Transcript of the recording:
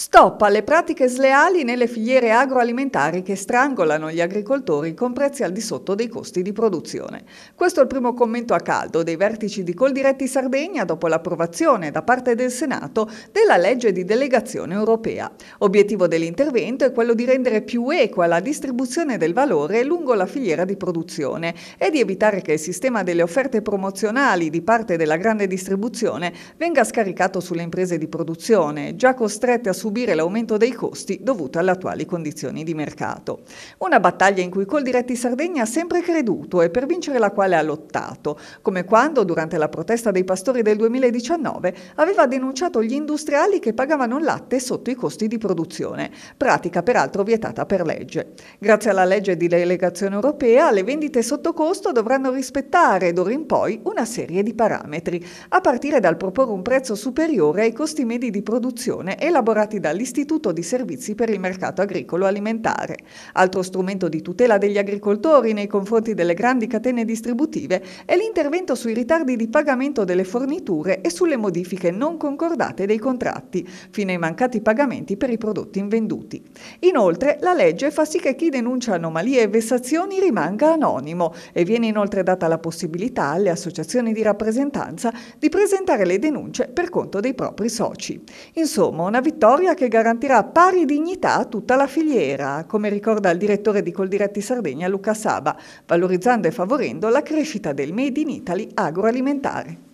Stop alle pratiche sleali nelle filiere agroalimentari che strangolano gli agricoltori con prezzi al di sotto dei costi di produzione. Questo è il primo commento a caldo dei vertici di Coldiretti Sardegna dopo l'approvazione da parte del Senato della legge di delegazione europea. Obiettivo dell'intervento è quello di rendere più equa la distribuzione del valore lungo la filiera di produzione e di evitare che il sistema delle offerte promozionali di parte della grande distribuzione venga scaricato sulle imprese di produzione, già costrette a subire l'aumento dei costi dovuto alle attuali condizioni di mercato. Una battaglia in cui Coldiretti Sardegna ha sempre creduto e per vincere la quale ha lottato, come quando, durante la protesta dei pastori del 2019, aveva denunciato gli industriali che pagavano il latte sotto i costi di produzione, pratica peraltro vietata per legge. Grazie alla legge di delegazione europea, le vendite sotto costo dovranno rispettare d'ora in poi una serie di parametri, a partire dal proporre un prezzo superiore ai costi medi di produzione elaborati realizzati dall'Istituto di Servizi per il Mercato Agricolo Alimentare. Altro strumento di tutela degli agricoltori nei confronti delle grandi catene distributive è l'intervento sui ritardi di pagamento delle forniture e sulle modifiche non concordate dei contratti, fino ai mancati pagamenti per i prodotti invenduti. Inoltre, la legge fa sì che chi denuncia anomalie e vessazioni rimanga anonimo e viene inoltre data la possibilità alle associazioni di rappresentanza di presentare le denunce per conto dei propri soci. Insomma, una vittoria obbligatoria che garantirà pari dignità a tutta la filiera, come ricorda il direttore di Coldiretti Sardegna Luca Saba, valorizzando e favorendo la crescita del Made in Italy agroalimentare.